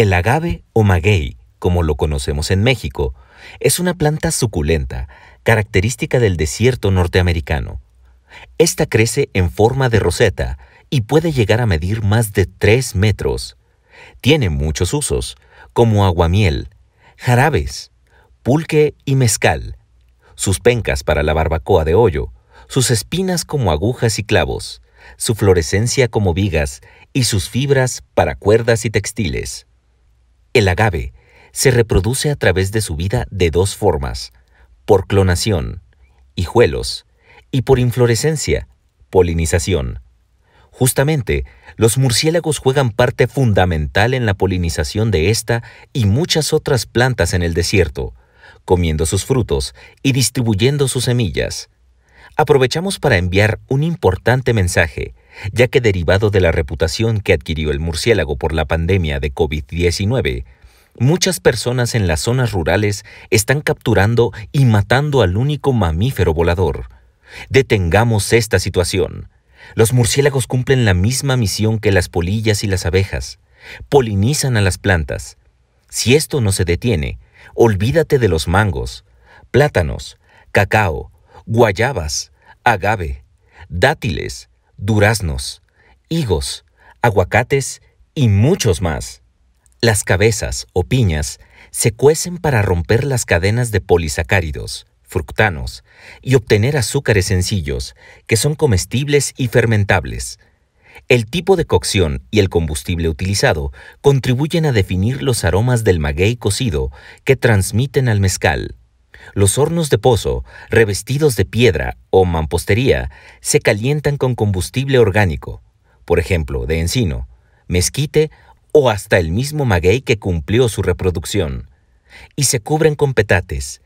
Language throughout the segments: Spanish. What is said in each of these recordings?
El agave o maguey, como lo conocemos en México, es una planta suculenta, característica del desierto norteamericano. Esta crece en forma de roseta y puede llegar a medir más de 3 metros. Tiene muchos usos, como aguamiel, jarabes, pulque y mezcal, sus pencas para la barbacoa de hoyo, sus espinas como agujas y clavos, su florescencia como vigas y sus fibras para cuerdas y textiles. El agave se reproduce a través de su vida de dos formas, por clonación, hijuelos, y por inflorescencia, polinización. Justamente, los murciélagos juegan parte fundamental en la polinización de esta y muchas otras plantas en el desierto, comiendo sus frutos y distribuyendo sus semillas aprovechamos para enviar un importante mensaje, ya que derivado de la reputación que adquirió el murciélago por la pandemia de COVID-19, muchas personas en las zonas rurales están capturando y matando al único mamífero volador. Detengamos esta situación. Los murciélagos cumplen la misma misión que las polillas y las abejas. Polinizan a las plantas. Si esto no se detiene, olvídate de los mangos, plátanos, cacao, guayabas, agave, dátiles, duraznos, higos, aguacates y muchos más. Las cabezas o piñas se cuecen para romper las cadenas de polisacáridos, fructanos, y obtener azúcares sencillos, que son comestibles y fermentables. El tipo de cocción y el combustible utilizado contribuyen a definir los aromas del maguey cocido que transmiten al mezcal. Los hornos de pozo, revestidos de piedra o mampostería, se calientan con combustible orgánico, por ejemplo, de encino, mezquite o hasta el mismo maguey que cumplió su reproducción, y se cubren con petates,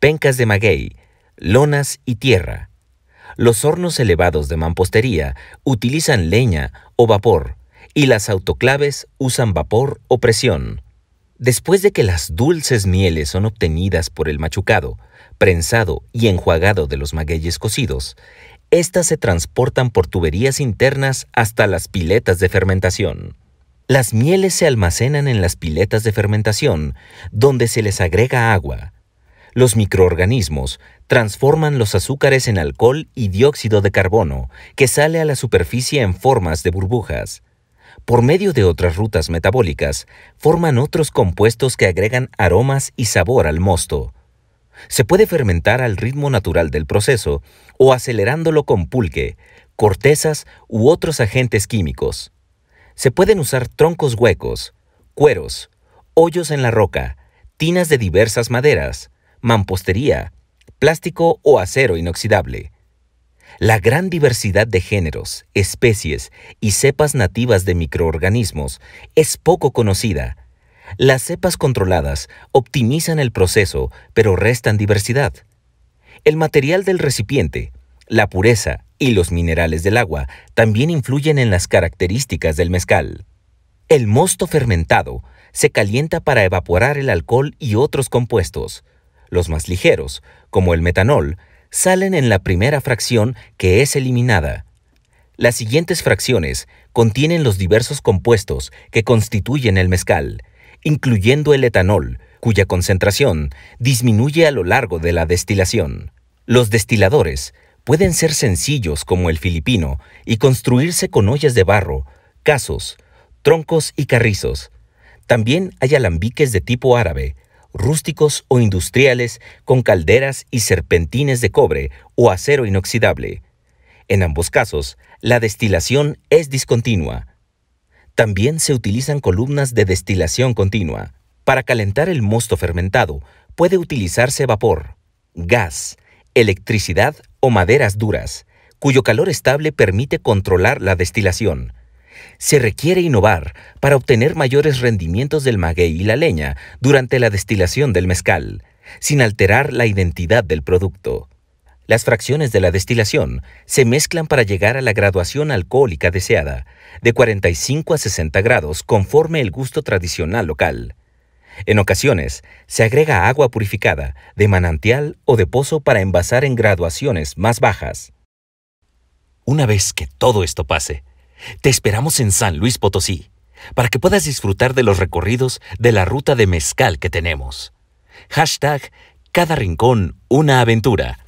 pencas de maguey, lonas y tierra. Los hornos elevados de mampostería utilizan leña o vapor, y las autoclaves usan vapor o presión. Después de que las dulces mieles son obtenidas por el machucado, prensado y enjuagado de los magueyes cocidos, éstas se transportan por tuberías internas hasta las piletas de fermentación. Las mieles se almacenan en las piletas de fermentación, donde se les agrega agua. Los microorganismos transforman los azúcares en alcohol y dióxido de carbono, que sale a la superficie en formas de burbujas por medio de otras rutas metabólicas, forman otros compuestos que agregan aromas y sabor al mosto. Se puede fermentar al ritmo natural del proceso o acelerándolo con pulque, cortezas u otros agentes químicos. Se pueden usar troncos huecos, cueros, hoyos en la roca, tinas de diversas maderas, mampostería, plástico o acero inoxidable. La gran diversidad de géneros, especies y cepas nativas de microorganismos es poco conocida. Las cepas controladas optimizan el proceso, pero restan diversidad. El material del recipiente, la pureza y los minerales del agua también influyen en las características del mezcal. El mosto fermentado se calienta para evaporar el alcohol y otros compuestos. Los más ligeros, como el metanol, salen en la primera fracción que es eliminada. Las siguientes fracciones contienen los diversos compuestos que constituyen el mezcal, incluyendo el etanol, cuya concentración disminuye a lo largo de la destilación. Los destiladores pueden ser sencillos como el filipino y construirse con ollas de barro, casos, troncos y carrizos. También hay alambiques de tipo árabe, rústicos o industriales con calderas y serpentines de cobre o acero inoxidable. En ambos casos, la destilación es discontinua. También se utilizan columnas de destilación continua. Para calentar el mosto fermentado puede utilizarse vapor, gas, electricidad o maderas duras, cuyo calor estable permite controlar la destilación. Se requiere innovar para obtener mayores rendimientos del maguey y la leña durante la destilación del mezcal, sin alterar la identidad del producto. Las fracciones de la destilación se mezclan para llegar a la graduación alcohólica deseada, de 45 a 60 grados conforme el gusto tradicional local. En ocasiones, se agrega agua purificada, de manantial o de pozo para envasar en graduaciones más bajas. Una vez que todo esto pase, te esperamos en San Luis Potosí para que puedas disfrutar de los recorridos de la ruta de mezcal que tenemos. Hashtag Cada Rincón una aventura